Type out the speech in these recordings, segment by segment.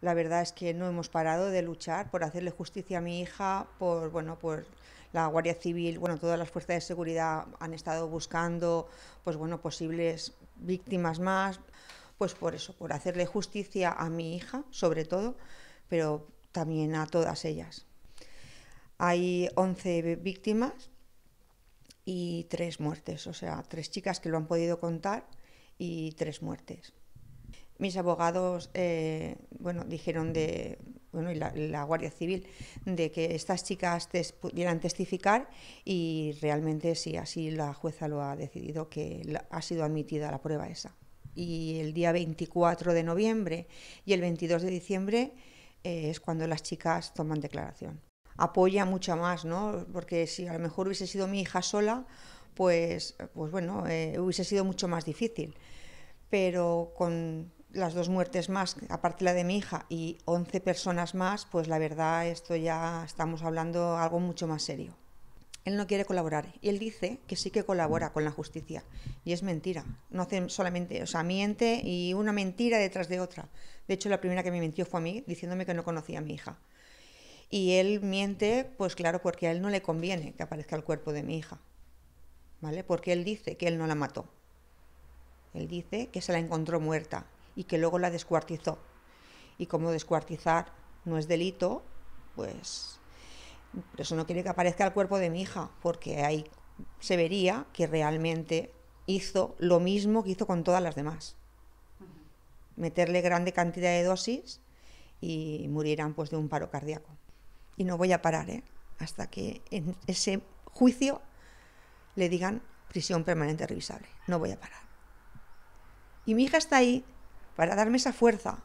la verdad es que no hemos parado de luchar por hacerle justicia a mi hija, por bueno, la Guardia Civil, bueno, todas las fuerzas de seguridad han estado buscando, pues bueno, posibles víctimas más, pues por eso, por hacerle justicia a mi hija, sobre todo, pero también a todas ellas. Hay 11 víctimas y tres muertes, o sea, tres chicas que lo han podido contar y tres muertes mis abogados eh, bueno, dijeron de, y la, Guardia Civil, de que estas chicas pudieran testificar y realmente sí, así la jueza lo ha decidido, que ha sido admitida la prueba esa. Y el día 24 de noviembre y el 22 de diciembre eh, es cuando las chicas toman declaración. Apoya mucho más, ¿no? Porque si a lo mejor hubiese sido mi hija sola, pues, pues bueno, eh, hubiese sido mucho más difícil. Pero con las dos muertes más, aparte la de mi hija y 11 personas más, pues la verdad esto ya estamos hablando algo mucho más serio. Él no quiere colaborar y él dice que sí que colabora con la justicia y es mentira. No hace solamente, o sea, miente y una mentira detrás de otra. De hecho, la primera que me mintió fue a mí diciéndome que no conocía a mi hija. Y él miente, pues claro, porque a él no le conviene que aparezca el cuerpo de mi hija. ¿Vale? Porque él dice que él no la mató. Él dice que se la encontró muerta, y que luego la descuartizó. Y como descuartizar no es delito, pues pero eso no quiere que aparezca el cuerpo de mi hija, porque ahí se vería que realmente hizo lo mismo que hizo con todas las demás. Meterle grande cantidad de dosis y murieran pues de un paro cardíaco. Y no voy a parar, ¿eh? hasta que en ese juicio le digan prisión permanente revisable. No voy a parar. Y mi hija está ahí para darme esa fuerza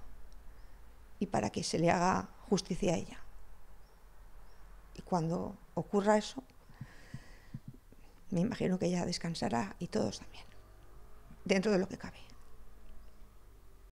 y para que se le haga justicia a ella. Y cuando ocurra eso, me imagino que ella descansará y todos también, dentro de lo que cabe.